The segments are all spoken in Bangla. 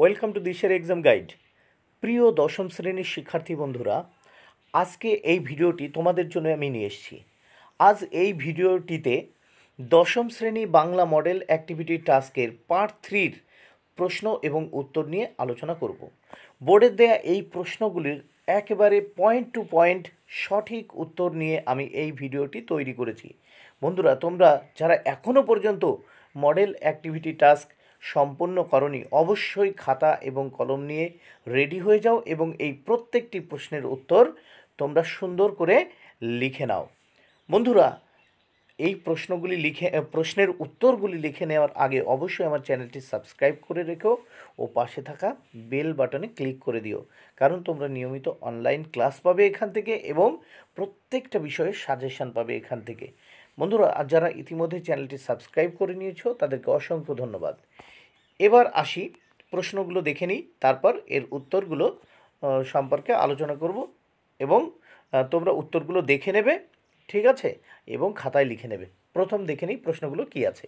ওয়েলকাম টু দিশের এক্সাম গাইড প্রিয় দশম শ্রেণীর শিক্ষার্থী বন্ধুরা আজকে এই ভিডিওটি তোমাদের জন্য আমি নিয়ে এসেছি আজ এই ভিডিওটিতে দশম শ্রেণী বাংলা মডেল অ্যাক্টিভিটি টাস্কের পার্ট থ্রির প্রশ্ন এবং উত্তর নিয়ে আলোচনা করব বোর্ডের দেয়া এই প্রশ্নগুলির একেবারে পয়েন্ট টু পয়েন্ট সঠিক উত্তর নিয়ে আমি এই ভিডিওটি তৈরি করেছি বন্ধুরা তোমরা যারা এখনও পর্যন্ত মডেল অ্যাক্টিভিটি টাস্ক সম্পন্ন করনি অবশ্যই খাতা এবং কলম নিয়ে রেডি হয়ে যাও এবং এই প্রত্যেকটি প্রশ্নের উত্তর তোমরা সুন্দর করে লিখে নাও বন্ধুরা এই প্রশ্নগুলি লিখে প্রশ্নের উত্তরগুলি লিখে নেওয়ার আগে অবশ্যই আমার চ্যানেলটি সাবস্ক্রাইব করে রেখো ও পাশে থাকা বেল বাটনে ক্লিক করে দিও কারণ তোমরা নিয়মিত অনলাইন ক্লাস পাবে এখান থেকে এবং প্রত্যেকটা বিষয়ে সাজেশান পাবে এখান থেকে বন্ধুরা আর যারা ইতিমধ্যে চ্যানেলটি সাবস্ক্রাইব করে নিয়েছো তাদেরকে অসংখ্য ধন্যবাদ এবার আসি প্রশ্নগুলো দেখে নিই তারপর এর উত্তরগুলো সম্পর্কে আলোচনা করব এবং তোমরা উত্তরগুলো দেখে নেবে ঠিক আছে এবং খাতায় লিখে নেবে প্রথম দেখে নিই প্রশ্নগুলো কি আছে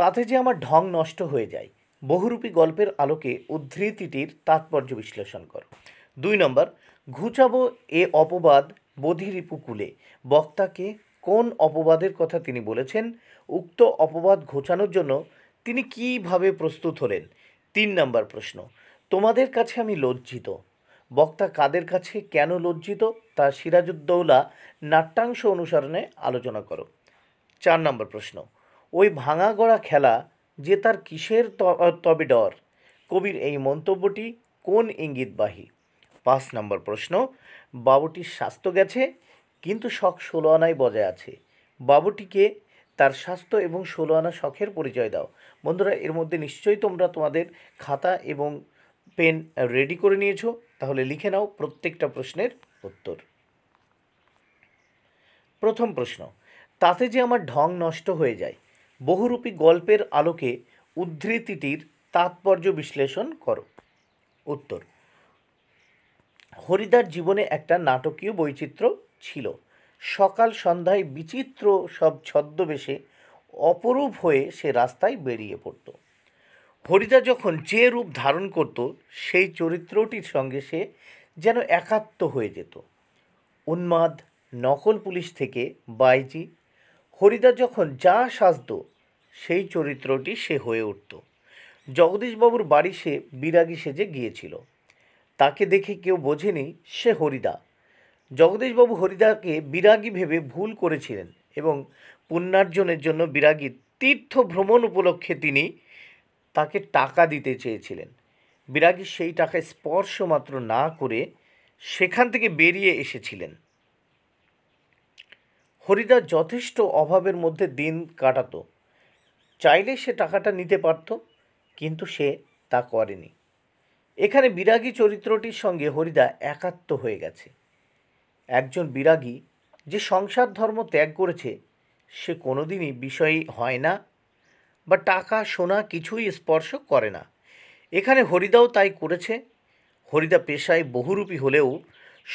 তাতে যে আমার ঢং নষ্ট হয়ে যায় বহুরূপী গল্পের আলোকে উদ্ধৃতিটির তাৎপর্য বিশ্লেষণ কর দুই নম্বর ঘুচাবো এ অপবাদ বধিরিপুকুলে বক্তাকে কোন অপবাদের কথা তিনি বলেছেন উক্ত অপবাদ ঘোচানোর জন্য তিনি কিভাবে প্রস্তুত হলেন তিন নম্বর প্রশ্ন তোমাদের কাছে আমি লজ্জিত বক্তা কাদের কাছে কেন লজ্জিত তা সিরাজুদ্দৌলা নাট্যাংশ অনুসরণে আলোচনা করো চার নম্বর প্রশ্ন ওই ভাঙা গড়া খেলা যে তার কিসের তবে ডর কবির এই মন্তব্যটি কোন ইঙ্গিতবাহী পাঁচ নম্বর প্রশ্ন বাবুটির স্বাস্থ্য গেছে কিন্তু শখ ষোলো আনায় বজায় আছে বাবুটিকে তার স্বাস্থ্য এবং ষোলো আনা শখের পরিচয় দাও বন্ধুরা এর মধ্যে নিশ্চয়ই তোমরা তোমাদের খাতা এবং পেন রেডি করে নিয়েছো তাহলে লিখে নাও প্রত্যেকটা প্রশ্নের উত্তর প্রথম প্রশ্ন তাতে যে আমার ঢং নষ্ট হয়ে যায় বহুরূপী গল্পের আলোকে উদ্ধৃতিটির তাৎপর্য বিশ্লেষণ করো উত্তর হরিদার জীবনে একটা নাটকীয় বৈচিত্র্য ছিল সকাল সন্ধ্যায় বিচিত্র সব ছদ্মবেশে অপরূপ হয়ে সে রাস্তায় বেরিয়ে পড়ত হরিদা যখন যে রূপ ধারণ করত সেই চরিত্রটির সঙ্গে সে যেন একাত্ম হয়ে যেত উন্মাদ নকল পুলিশ থেকে বাইজি হরিদা যখন যা সাজত সেই চরিত্রটি সে হয়ে উঠত জগদীশবাবুর বাড়ি সে বিরাগী সেজে গিয়েছিল তাকে দেখে কেউ বোঝেনি সে হরিদা জগদীশবাবু হরিদাকে বিরাগী ভেবে ভুল করেছিলেন এবং পুণ্যার্জনের জন্য বিরাগী তীর্থ ভ্রমণ উপলক্ষে তিনি তাকে টাকা দিতে চেয়েছিলেন বিরাগী সেই টাকায় স্পর্শ মাত্র না করে সেখান থেকে বেরিয়ে এসেছিলেন হরিদাস যথেষ্ট অভাবের মধ্যে দিন কাটাতো চাইলে সে টাকাটা নিতে পারত কিন্তু সে তা করেনি এখানে বিরাগী চরিত্রটির সঙ্গে হরিদা একাত্ম হয়ে গেছে একজন বিরাগী যে সংসার ধর্ম ত্যাগ করেছে সে কোনো দিনই বিষয় হয় না বা টাকা সোনা কিছুই স্পর্শ করে না এখানে হরিদাও তাই করেছে হরিদা পেশায় বহুরূপী হলেও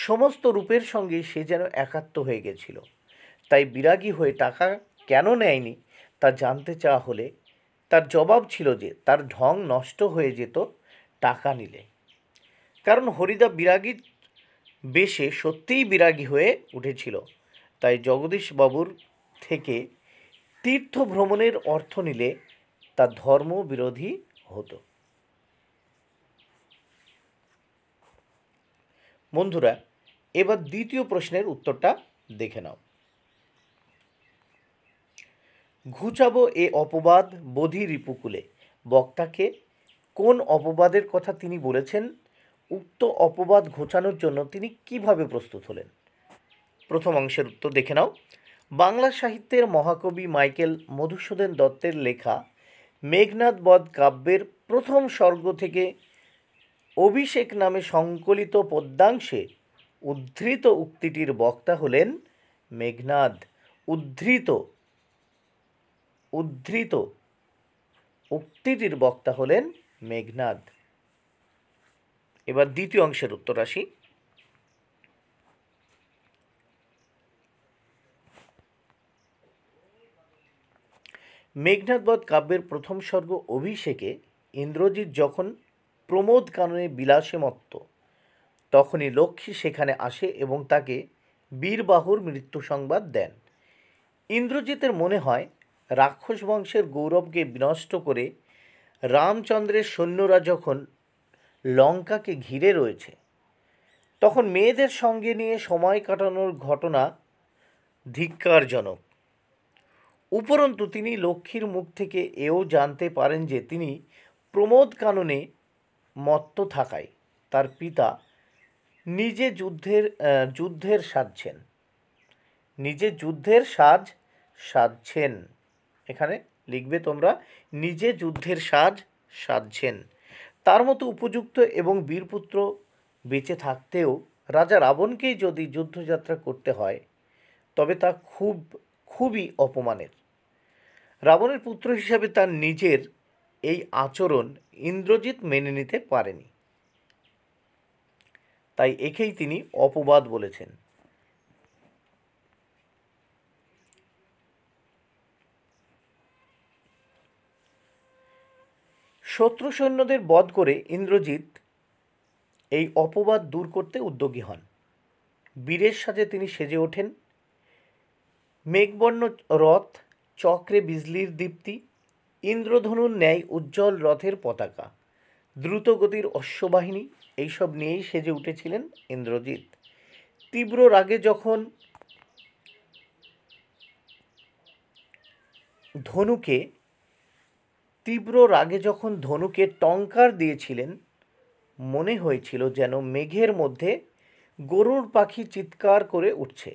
সমস্ত রূপের সঙ্গে সে যেন একাত্ম হয়ে গেছিল তাই বিরাগী হয়ে টাকা কেন নেয়নি তা জানতে চাওয়া হলে তার জবাব ছিল যে তার ঢং নষ্ট হয়ে যেত টাকা নিলে কারণ হরিদা বিরাগী বেশে সত্যিই বিরাগী হয়ে উঠেছিল তাই জগদীশবাবুর থেকে তীর্থ ভ্রমণের অর্থ নিলে তা ধর্ম বিরোধী হতো বন্ধুরা এবার দ্বিতীয় প্রশ্নের উত্তরটা দেখে নাও ঘুচাবো এ অপবাদ বোধি রিপুকুলে বক্তাকে কোন অপবাদের কথা তিনি বলেছেন উক্ত অপবাদ ঘোচানোর জন্য তিনি কিভাবে প্রস্তুত হলেন প্রথম অংশের উত্তর দেখে নাও বাংলা সাহিত্যের মহাকবি মাইকেল মধুসূদন দত্তের লেখা মেঘনাদ বধ কাব্যের প্রথম স্বর্গ থেকে অভিষেক নামে সংকলিত পদ্যাংশে উদ্ধৃত উক্তিটির বক্তা হলেন মেঘনাদ উদ্ধৃত উদ্ধৃত উক্তিটির বক্তা হলেন মেঘনাদ এবার দ্বিতীয় অংশের উত্তর আসি বধ কাব্যের প্রথম স্বর্গ অভিষেকে ইন্দ্রজিৎ যখন প্রমোদ কাননে বিলাসে মত্ত তখনই লক্ষ্মী সেখানে আসে এবং তাকে বীরবাহুর মৃত্যু সংবাদ দেন ইন্দ্রজিতের মনে হয় রাক্ষস বংশের গৌরবকে বিনষ্ট করে রামচন্দ্রের সৈন্যরা যখন লঙ্কাকে ঘিরে রয়েছে তখন মেয়েদের সঙ্গে নিয়ে সময় কাটানোর ঘটনা ধিক্কারজনক উপরন্তু তিনি লক্ষ্মীর মুখ থেকে এও জানতে পারেন যে তিনি প্রমোদ কাননে মত্ত থাকায় তার পিতা নিজে যুদ্ধের যুদ্ধের সাজছেন নিজে যুদ্ধের সাজ সাজছেন এখানে লিখবে তোমরা নিজে যুদ্ধের সাজ সাজছেন তার মতো উপযুক্ত এবং বীরপুত্র বেঁচে থাকতেও রাজা রাবণকেই যদি যুদ্ধযাত্রা করতে হয় তবে তা খুব খুবই অপমানের রাবণের পুত্র হিসাবে তার নিজের এই আচরণ ইন্দ্রজিৎ মেনে নিতে পারেনি তাই একেই তিনি অপবাদ বলেছেন শত্রু সৈন্যদের বধ করে ইন্দ্রজিৎ এই অপবাদ দূর করতে উদ্যোগী হন বীরের সাথে তিনি সেজে ওঠেন মেঘবর্ণ রথ চক্রে বিজলির দীপ্তি ইন্দ্রধনুর ন্যায় উজ্জ্বল রথের পতাকা দ্রুতগতির অশ্ববাহিনী এইসব নিয়েই সেজে উঠেছিলেন ইন্দ্রজিৎ তীব্র রাগে যখন ধনুকে তীব্র রাগে যখন ধনুকে টঙ্কার দিয়েছিলেন মনে হয়েছিল যেন মেঘের মধ্যে গরুর পাখি চিৎকার করে উঠছে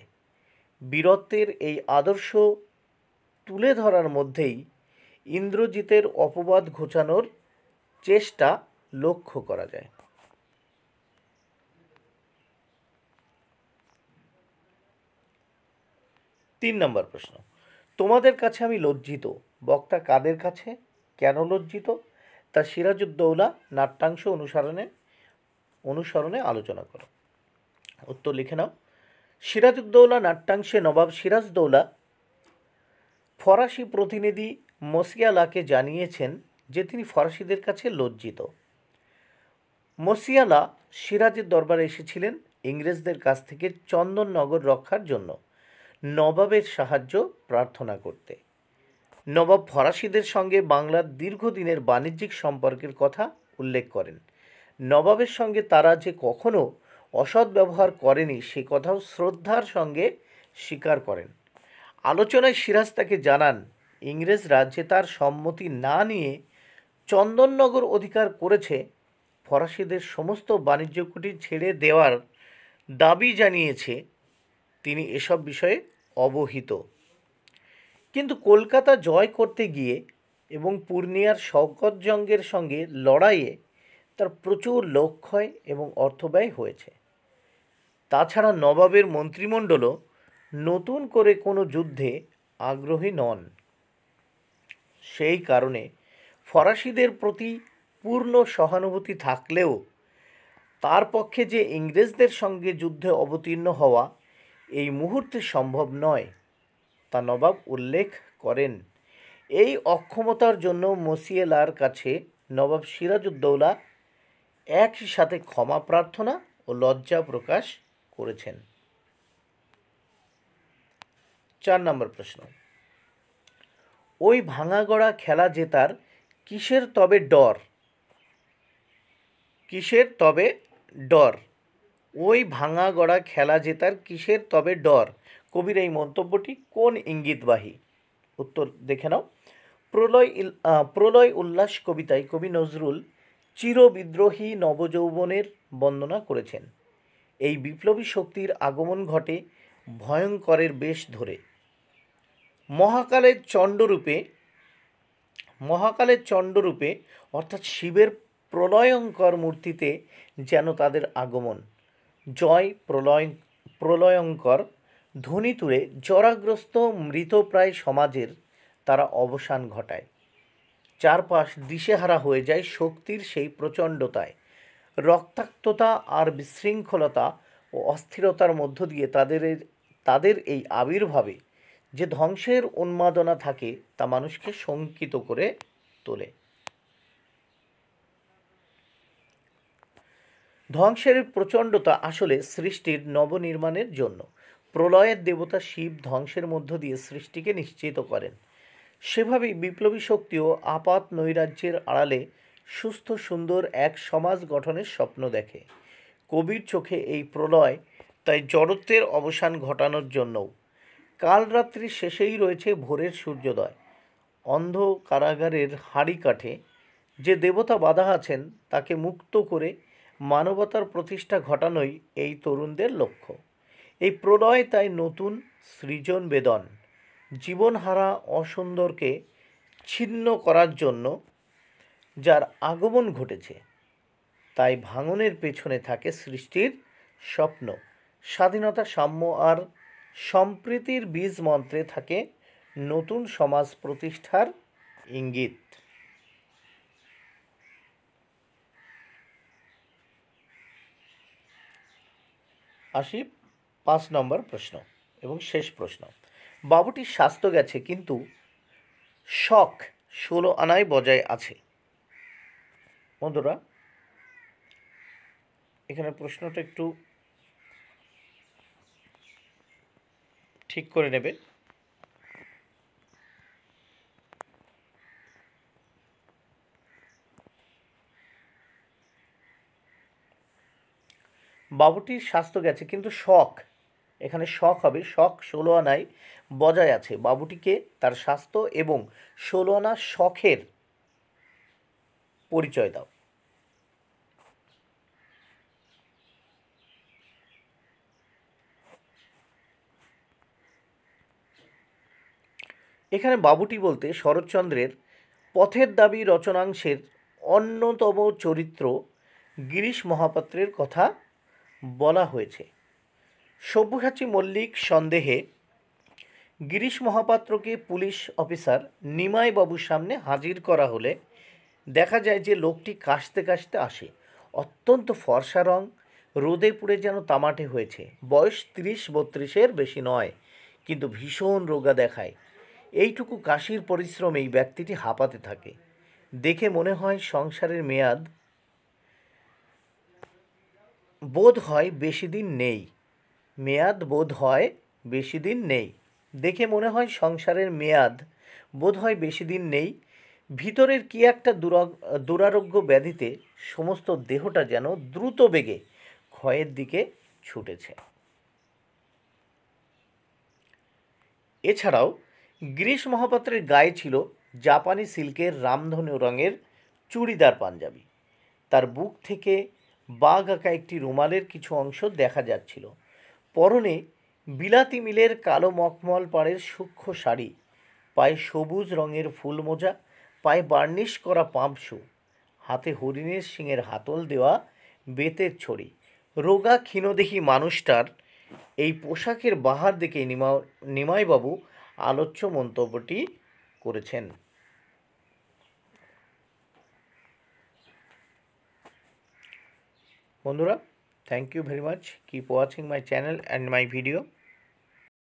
বীরত্বের এই আদর্শ তুলে ধরার মধ্যেই ইন্দ্রজিতের অপবাদ ঘোচানোর চেষ্টা লক্ষ্য করা যায় তিন নম্বর প্রশ্ন তোমাদের কাছে আমি লজ্জিত বক্তা কাদের কাছে কেন লজ্জিত তা সিরাজউদ্দৌলা নাট্যাংশ অনুসারণে অনুসরণে আলোচনা করো উত্তর লিখে নাও সিরাজউদ্দৌলা নাট্যাংশে নবাব সিরাজদৌলা ফরাসি প্রতিনিধি মসিয়ালাকে জানিয়েছেন যে তিনি ফরাসিদের কাছে লজ্জিত মসিয়ালা সিরাজের দরবারে এসেছিলেন ইংরেজদের কাছ থেকে চন্দননগর রক্ষার জন্য নবাবের সাহায্য প্রার্থনা করতে নবাব ফরাসিদের সঙ্গে বাংলার দীর্ঘদিনের বাণিজ্যিক সম্পর্কের কথা উল্লেখ করেন নবাবের সঙ্গে তারা যে কখনও অসৎ ব্যবহার করেনি সে কথাও শ্রদ্ধার সঙ্গে স্বীকার করেন আলোচনায় সিরাজ তাকে জানান ইংরেজ রাজ্যে তার সম্মতি না নিয়ে চন্দননগর অধিকার করেছে ফরাসিদের সমস্ত বাণিজ্য কুটি ছেড়ে দেওয়ার দাবি জানিয়েছে তিনি এসব বিষয়ে অবহিত কিন্তু কলকাতা জয় করতে গিয়ে এবং পূর্ণিয়ার শকতজঙ্গের জঙ্গের সঙ্গে লড়াইয়ে তার প্রচুর লক্ষ্যয় এবং অর্থব্যয় হয়েছে তাছাড়া নবাবের মন্ত্রিমণ্ডলও নতুন করে কোনো যুদ্ধে আগ্রহী নন সেই কারণে ফরাসিদের প্রতি পূর্ণ সহানুভূতি থাকলেও তার পক্ষে যে ইংরেজদের সঙ্গে যুদ্ধে অবতীর্ণ হওয়া এই মুহূর্তে সম্ভব নয় তা নবাব উল্লেখ করেন এই অক্ষমতার জন্য মসিয়েলার কাছে নবাব সিরাজউদ্দৌলা একই সাথে ক্ষমা প্রার্থনা ও লজ্জা প্রকাশ করেছেন চার নম্বর প্রশ্ন ওই ভাঙাগড়া খেলা জেতার কিসের তবে ডর কিসের তবে ডর ওই ভাঙাগড়া খেলা জেতার কিসের তবে ডর কবির এই মন্তব্যটি কোন ইঙ্গিতবাহী উত্তর দেখে নাও প্রলয় প্রলয় উল্লাস কবিতায় কবি নজরুল চিরবিদ্রোহী নবযৌবনের বন্দনা করেছেন এই বিপ্লবী শক্তির আগমন ঘটে ভয়ঙ্করের বেশ ধরে মহাকালের চণ্ডরূপে মহাকালের চণ্ডরূপে অর্থাৎ শিবের প্রলয়ঙ্কর মূর্তিতে যেন তাদের আগমন জয় প্রলয় প্রলয়ঙ্কর ধ্বনি তুলে জরাগ্রস্ত মৃতপ্রায় সমাজের তারা অবসান ঘটায় চারপাশ দিশেহারা হয়ে যায় শক্তির সেই প্রচণ্ডতায় রক্তাক্ততা আর বিশৃঙ্খলতা ও অস্থিরতার মধ্য দিয়ে তাদের তাদের এই আবির্ভাবে যে ধ্বংসের উন্মাদনা থাকে তা মানুষকে শঙ্কিত করে তোলে ধ্বংসের প্রচণ্ডতা আসলে সৃষ্টির নবনির্মাণের জন্য প্রলয়ের দেবতা শিব ধ্বংসের মধ্য দিয়ে সৃষ্টিকে নিশ্চিত করেন সেভাবেই বিপ্লবী শক্তিও আপাত নৈরাজ্যের আড়ালে সুস্থ সুন্দর এক সমাজ গঠনের স্বপ্ন দেখে কবির চোখে এই প্রলয় তাই জড়ত্বের অবসান ঘটানোর জন্যও কাল রাত্রির শেষেই রয়েছে ভোরের সূর্যোদয় অন্ধ কারাগারের হাড়ি কাঠে যে দেবতা বাধা আছেন তাকে মুক্ত করে মানবতার প্রতিষ্ঠা ঘটানোই এই তরুণদের লক্ষ্য এই প্রলয় তাই নতুন সৃজন বেদন জীবনহারা অসুন্দরকে ছিন্ন করার জন্য যার আগমন ঘটেছে তাই ভাঙনের পেছনে থাকে সৃষ্টির স্বপ্ন স্বাধীনতা সাম্য আর সম্প্রীতির বীজ মন্ত্রে থাকে নতুন সমাজ প্রতিষ্ঠার ইঙ্গিত আসি পাঁচ নম্বর প্রশ্ন এবং শেষ প্রশ্ন বাবুটির স্বাস্থ্য গেছে কিন্তু শখ ষোলো আনায় বজায় আছে বন্ধুরা এখানে প্রশ্নটা একটু ঠিক করে নেবে বাবুটির স্বাস্থ্য গেছে কিন্তু শখ এখানে শখ হবে শখ ষোলো আনায় বজায় আছে বাবুটিকে তার স্বাস্থ্য এবং ষোলো আনা শখের পরিচয় দাও এখানে বাবুটি বলতে শরৎচন্দ্রের পথের দাবি রচনাংশের অন্যতম চরিত্র গিরিশ মহাপাত্রের কথা বলা হয়েছে সব্যসাচী মল্লিক সন্দেহে গিরিশ মহাপাত্রকে পুলিশ অফিসার নিমাইবাবুর সামনে হাজির করা হলে দেখা যায় যে লোকটি কাশতে কাশতে আসে অত্যন্ত ফর্সা রং রোদে পুড়ে যেন তামাটে হয়েছে বয়স তিরিশ বত্রিশের বেশি নয় কিন্তু ভীষণ রোগা দেখায় এইটুকু কাশির পরিশ্রমে এই ব্যক্তিটি হাঁপাতে থাকে দেখে মনে হয় সংসারের মেয়াদ বোধ হয় বেশি দিন নেই মেয়াদ বোধ হয় বেশি দিন নেই দেখে মনে হয় সংসারের মেয়াদ বোধ হয় বেশি দিন নেই ভিতরের কি একটা দুরারোগ্য ব্যাধিতে সমস্ত দেহটা যেন দ্রুত বেগে ক্ষয়ের দিকে ছুটেছে এছাড়াও গিরিশ মহাপাত্রের গায়ে ছিল জাপানি সিল্কের রামধনু রঙের চুড়িদার পাঞ্জাবি তার বুক থেকে বাঘ আঁকা একটি রুমালের কিছু অংশ দেখা যাচ্ছিল পরনে বিলাতি মিলের কালো মখমল পাড়ের সূক্ষ্ম শাড়ি পায়ে সবুজ রঙের ফুল মোজা পায়ে বার্নিশ করা পাম্প শু হাতে হরিণের সিংয়ের হাতল দেওয়া বেতের ছড়ি রোগা ক্ষীণদেহী মানুষটার এই পোশাকের বাহার দেখে নিমা নিমাইবাবু আলোচ্য মন্তব্যটি করেছেন বন্ধুরা thank you very much keep watching my channel and my video